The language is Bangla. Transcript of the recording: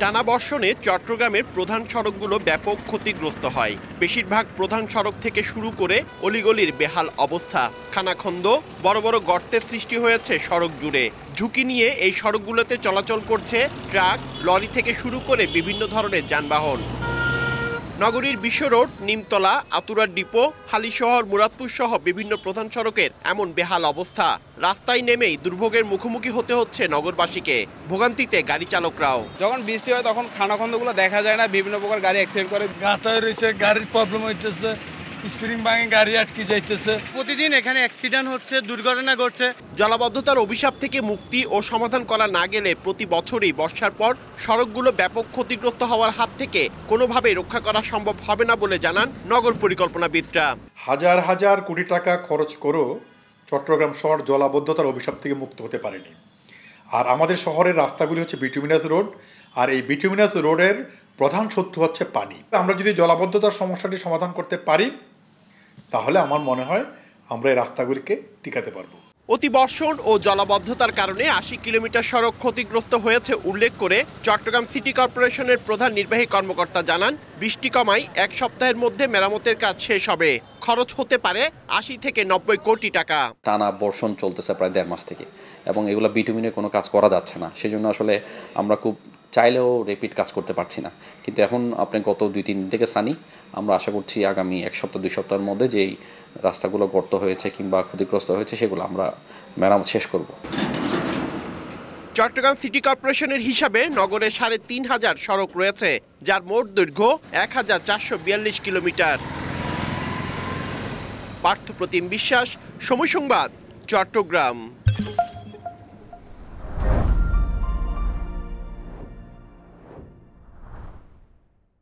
টানা বর্ষণে চট্টগ্রামের প্রধান সড়কগুলো ব্যাপক ক্ষতিগ্রস্ত হয় বেশিরভাগ প্রধান সড়ক থেকে শুরু করে অলিগলির বেহাল অবস্থা খানাখন্দ বড় বড় গর্তের সৃষ্টি হয়েছে সড়ক জুড়ে ঝুঁকি নিয়ে এই সড়কগুলোতে চলাচল করছে ট্রাক লরি থেকে শুরু করে বিভিন্ন ধরনের যানবাহন নগরীর বিশ্ব রোড নিমতলা আতুরার ডিপো হালিশহর মুরাদপুর সহ বিভিন্ন প্রধান সড়কের এমন বেহাল অবস্থা রাস্তায় নেমেই দুর্ভোগের মুখোমুখি হতে হচ্ছে নগরবাসীকে ভোগান্তিতে গাড়ি চালকরাও যখন বৃষ্টি হয় তখন খানাখন্দগুলো দেখা যায় না বিভিন্ন প্রকার গাড়ি অ্যাক্সিডেন্ট করে গাতায় রয়েছে গাড়ির প্রবলেম হইতেছে স্প্রিং ভাঙে গাড়ি আটকে যাইতেছে প্রতিদিন এখানে অ্যাক্সিডেন্ট হচ্ছে দুর্ঘটনা ঘটছে জলাবদ্ধতার অভিশাপ থেকে মুক্তি ও সমাধান করা না গেলে প্রতি বছরই বর্ষার পর সড়কগুলো ব্যাপক ক্ষতিগ্রস্ত হওয়ার হাত থেকে কোনোভাবে রক্ষা করা সম্ভব হবে না বলে জানান নগর পরিকল্পনাবিদরা হাজার হাজার কোটি টাকা খরচ করেও চট্টগ্রাম শহর জলাবদ্ধতার অভিশাপ থেকে মুক্ত হতে পারেনি আর আমাদের শহরের রাস্তাগুলি হচ্ছে বিটুমিনাস রোড আর এই বিটুমিনাস রোডের প্রধান শত্রু হচ্ছে পানি আমরা যদি জলাবদ্ধতার সমস্যাটি সমাধান করতে পারি তাহলে আমার মনে হয় আমরা এই রাস্তাগুলিকে টিকাতে পারবো অতিবর্ষণ ও জলাবদ্ধতার কারণে আশি কিলোমিটার সড়ক ক্ষতিগ্রস্ত হয়েছে উল্লেখ করে চট্টগ্রাম সিটি কর্পোরেশনের প্রধান নির্বাহী কর্মকর্তা জানান বৃষ্টি কমায় এক সপ্তাহের মধ্যে মেরামতের কাজ শেষ হবে খরচ হতে পারে আশি থেকে নব্বই কোটি টাকা টানা বর্ষণ চলতেছে প্রায় দেড় মাস থেকে এবং এগুলো বিটুমিনের কোনো কাজ করা যাচ্ছে না সেই জন্য আসলে আমরা খুব চাইলেও রেপিড কাজ করতে পারছি না কিন্তু এখন আপনি গত দুই তিন দিন থেকে সানি আমরা আশা করছি আগামী এক সপ্তাহ দুই সপ্তাহের মধ্যে যেই রাস্তাগুলো গর্ত হয়েছে কিংবা ক্ষতিগ্রস্ত হয়েছে সেগুলো আমরা মেরামত শেষ করব চট্টগ্রাম সিটি কর্পোরেশনের হিসাবে নগরে সাড়ে তিন হাজার সড়ক রয়েছে যার মোট দৈর্ঘ্য এক হাজার চারশো বিয়াল্লিশ কিলোমিটার পার্থপ্রতিম বিশ্বাস সময় সংবাদ চট্টগ্রাম